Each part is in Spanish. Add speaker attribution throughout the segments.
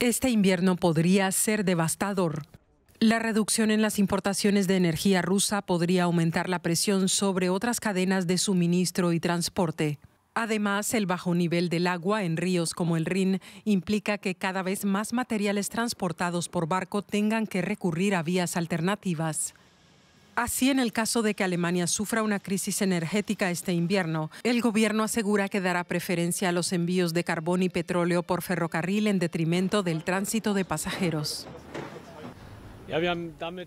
Speaker 1: Este invierno podría ser devastador. La reducción en las importaciones de energía rusa podría aumentar la presión sobre otras cadenas de suministro y transporte. Además, el bajo nivel del agua en ríos como el Rin implica que cada vez más materiales transportados por barco tengan que recurrir a vías alternativas. Así, en el caso de que Alemania sufra una crisis energética este invierno, el gobierno asegura que dará preferencia a los envíos de carbón y petróleo por ferrocarril en detrimento del tránsito de pasajeros.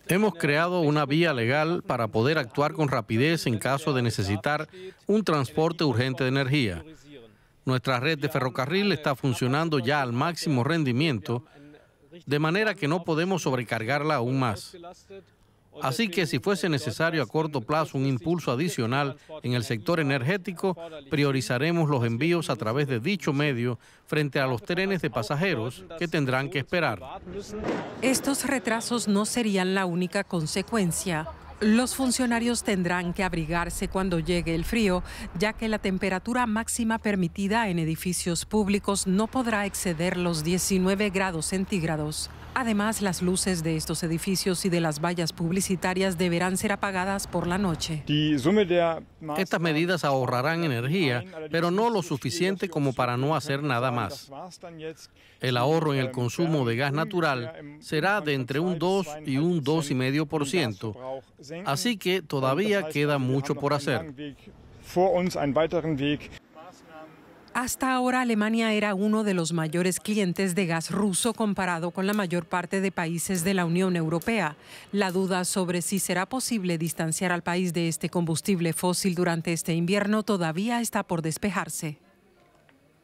Speaker 2: Hemos creado una vía legal para poder actuar con rapidez en caso de necesitar un transporte urgente de energía. Nuestra red de ferrocarril está funcionando ya al máximo rendimiento, de manera que no podemos sobrecargarla aún más. Así que si fuese necesario a corto plazo un impulso adicional en el sector energético, priorizaremos los envíos a través de dicho medio frente a los trenes de pasajeros que tendrán que esperar.
Speaker 1: Estos retrasos no serían la única consecuencia. Los funcionarios tendrán que abrigarse cuando llegue el frío, ya que la temperatura máxima permitida en edificios públicos no podrá exceder los 19 grados centígrados. Además, las luces de estos edificios y de las vallas publicitarias deberán ser apagadas por la noche.
Speaker 2: Estas medidas ahorrarán energía, pero no lo suficiente como para no hacer nada más. El ahorro en el consumo de gas natural será de entre un 2 y un 2,5% Así que todavía queda mucho por hacer.
Speaker 1: Hasta ahora Alemania era uno de los mayores clientes de gas ruso comparado con la mayor parte de países de la Unión Europea. La duda sobre si será posible distanciar al país de este combustible fósil durante este invierno todavía está por despejarse.